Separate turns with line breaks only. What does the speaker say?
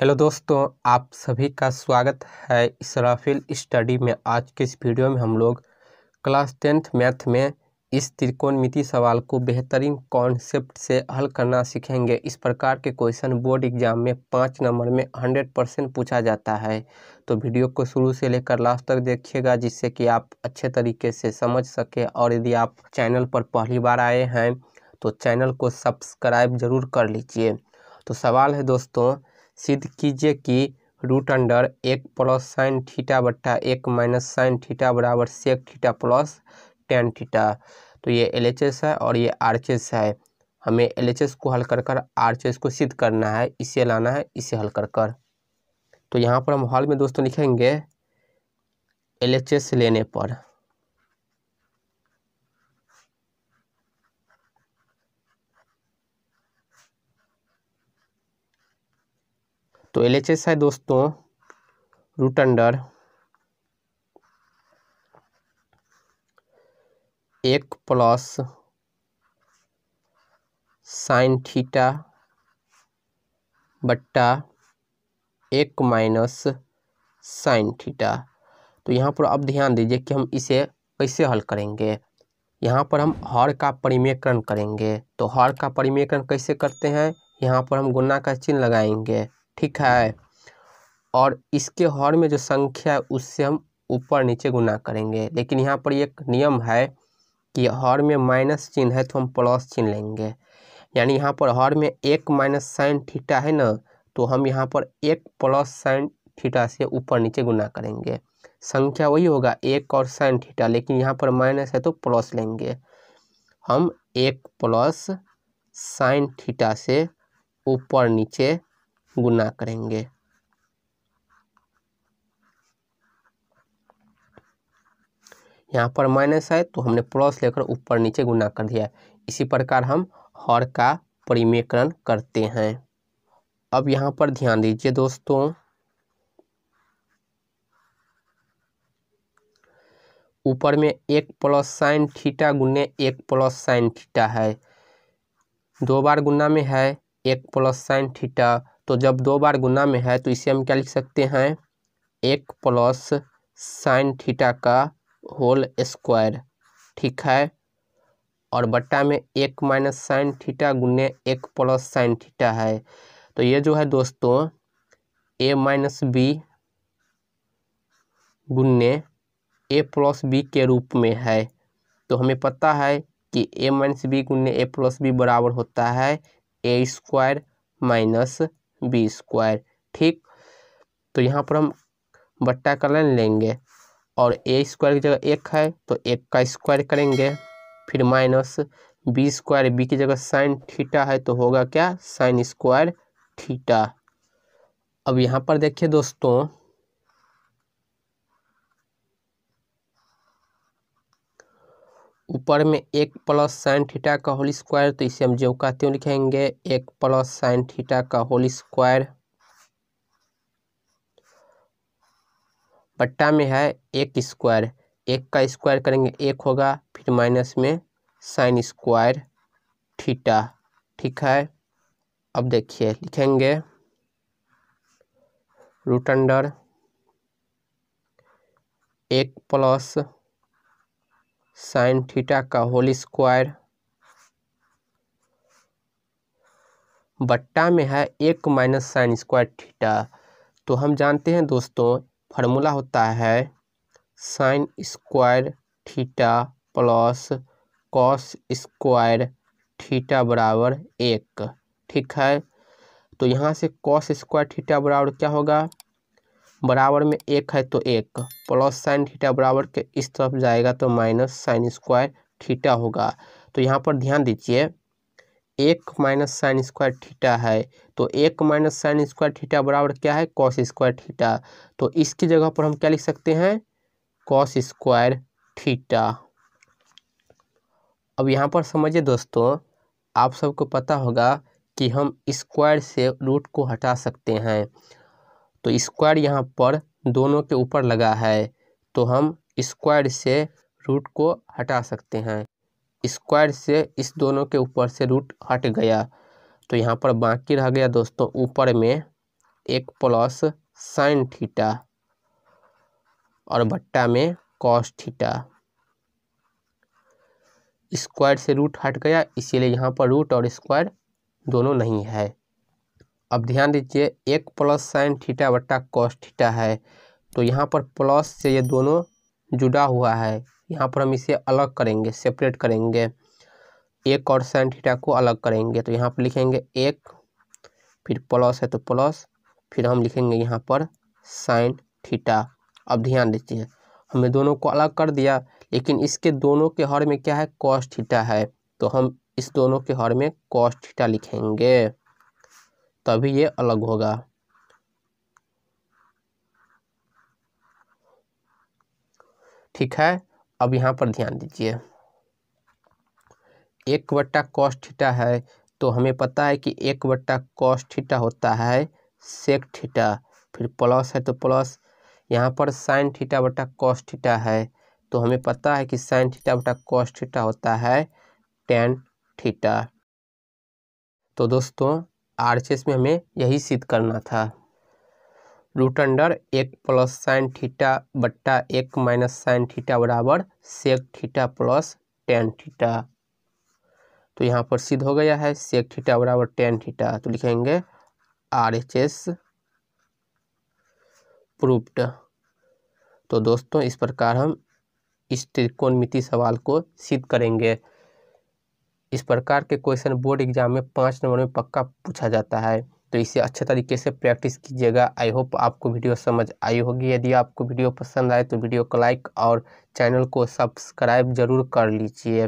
hello दोस्तों आप सभी का स्वागत है इसराफिल स्टडी में आज के इस वीडियो में हम लोग क्लास टेंथ मैथ में इस त्रिकोणमिति सवाल को बेहतरीन कॉन्सेप्ट से हल करना सीखेंगे इस प्रकार के क्वेश्चन बोर्ड एग्जाम में पाँच नंबर में हंड्रेड परसेंट पूछा जाता है तो वीडियो को शुरू से लेकर लास्ट तक देखिएगा जिससे कि आप अच्छे तरीके से समझ सकें और यदि आप चैनल पर पहली बार आए हैं तो चैनल को सब्सक्राइब जरूर कर लीजिए तो सवाल है दोस्तों सिद्ध कीजिए कि रूट अंडर एक प्लस साइन थीटा बट्टा एक माइनस साइन थीटा बराबर sec theta plus tan theta तो ये एल है और ये आर है हमें एल को हल कर कर आर को सिद्ध करना है इसे लाना है इसे हल कर कर तो यहाँ पर हम हॉल में दोस्तों लिखेंगे एल लेने पर तो एल एच एस है दोस्तों रूट अंडर एक प्लस साइन थीटा बट्टा एक माइनस साइन थीटा तो यहाँ पर अब ध्यान दीजिए कि हम इसे कैसे हल करेंगे यहाँ पर हम हर का परिमेकरण करेंगे तो हर का परिमेकरण कैसे करते हैं यहाँ पर हम गुना का चिन्ह लगाएंगे ठीक है और इसके हॉर में जो संख्या है उससे हम ऊपर नीचे गुना करेंगे लेकिन यहाँ पर एक नियम है कि हॉर में माइनस चिन्ह है तो हम प्लस चिन्ह लेंगे यानी यहाँ पर हॉर में एक माइनस साइन थीटा है ना तो हम यहाँ पर एक प्लस साइन थीटा से ऊपर नीचे गुना करेंगे संख्या वही होगा एक और साइन थीटा लेकिन यहाँ पर माइनस है तो प्लस लेंगे हम एक प्लस साइन थीटा से ऊपर नीचे गुना करेंगे यहाँ पर माइनस है तो हमने प्लस लेकर ऊपर नीचे गुना कर दिया इसी प्रकार हम हर का परिमेकरण करते हैं अब यहाँ पर ध्यान दीजिए दोस्तों ऊपर में एक प्लस साइन थीटा गुने एक प्लस साइन थीटा है दो बार गुना में है एक प्लस साइन थीटा तो जब दो बार गुना में है तो इसे हम क्या लिख सकते हैं एक प्लस साइन थीटा का होल स्क्वायर ठीक है और बट्टा में एक माइनस साइन थीटा गुने एक प्लस साइन थीटा है तो ये जो है दोस्तों ए माइनस बी गुने ए प्लस बी के रूप में है तो हमें पता है कि ए माइनस बी गुने ए प्लस बी बराबर होता है A square minus B square ठीक तो यहाँ पर हम बट्टा लाइन लेंगे और ए स्क्वायर की जगह एक है तो एक का स्क्वायर करेंगे फिर माइनस बी स्क्वायर बी की जगह साइन थीटा है तो होगा क्या साइन स्क्वायर थीटा अब यहाँ पर देखिए दोस्तों ऊपर में एक प्लस साइन थीटा का होल स्क्वायर तो इसे हम जो कहते हैं लिखेंगे एक प्लस साइन थीटा का होल स्क्वायर बट्टा में है एक स्क्वायर एक का स्क्वायर करेंगे एक होगा फिर माइनस में साइन स्क्वायर थीटा ठीक है अब देखिए लिखेंगे रूट अंडर एक प्लस साइन थीटा का होल स्क्वायर बट्टा में है एक माइनस साइन स्क्वायर थीटा तो हम जानते हैं दोस्तों फार्मूला होता है sine square theta plus cos square theta बराबर एक ठीक है तो यहाँ से कॉस स्क्वायर थीटा बराबर क्या होगा बराबर में एक है तो एक प्लस साइन थीटा बराबर के इस तरफ जाएगा तो माइनस साइन स्क्वायर थीटा होगा तो यहाँ पर ध्यान दीजिए एक माइनस साइन स्क्वायर थीटा है तो एक माइनस साइन स्क्वायर थीटा बराबर क्या है कॉस स्क्वायर थीटा तो इसकी जगह पर हम क्या लिख सकते हैं कॉस स्क्वायर थीटा अब यहाँ पर समझिए दोस्तों आप सबको पता होगा कि हम स्क्वायर से रूट को हटा सकते हैं तो स्क्वायर यहाँ पर दोनों के ऊपर लगा है तो हम स्क्वायर से रूट को हटा सकते हैं स्क्वायर से इस दोनों के ऊपर से रूट हट गया तो यहाँ पर बाकी रह गया दोस्तों ऊपर में एक प्लस साइन थीटा और बट्टा में कॉस थीटा स्क्वायर से रूट हट गया इसीलिए यहाँ पर रूट और स्क्वायर दोनों नहीं है अब ध्यान दीजिए एक प्लस साइन थीटा बट्टा कॉस थीटा है तो यहाँ पर प्लस से ये दोनों जुड़ा हुआ है यहाँ पर हम इसे अलग करेंगे सेपरेट करेंगे एक और साइन थीटा को अलग करेंगे तो यहाँ पर लिखेंगे एक फिर प्लस है तो प्लस फिर हम लिखेंगे यहाँ पर साइन थीटा अब ध्यान दीजिए हमने दोनों को अलग कर दिया लेकिन इसके दोनों के हर में क्या है कॉस थीटा है तो हम इस दोनों के हर में कॉस थीटा लिखेंगे तभी ये अलग होगा ठीक है अब यहाँ पर ध्यान दीजिए एक बट्टा कॉस थीटा है तो हमें पता है कि एक बट्टा कॉस थीटा होता है सेक थीटा फिर प्लस है तो प्लस यहाँ पर साइन थीटा बटा कॉस थीटा है तो हमें पता है कि साइन थीटा बटा कॉस थीटा होता है टेन थीटा तो दोस्तों आर में हमें यही सिद्ध करना था रूट अंडर एक प्लस साइन थीटा बट्टा एक माइनस साइन थीटा बराबर sec theta plus tan theta तो यहाँ पर सिद्ध हो गया है सेक थीटा बराबर टेन थीटा तो लिखेंगे आर एच एस प्रूफ्ड तो दोस्तों इस प्रकार हम इस त्रिकोणमिति सवाल को सिद्ध करेंगे इस प्रकार के क्वेश्चन बोर्ड एग्जाम में पाँच नंबर में पक्का पूछा जाता है तो इसे अच्छे तरीके से प्रैक्टिस कीजिएगा आई होप आपको वीडियो समझ आई होगी यदि आपको वीडियो पसंद आए तो वीडियो को लाइक और चैनल को सब्सक्राइब जरूर कर लीजिए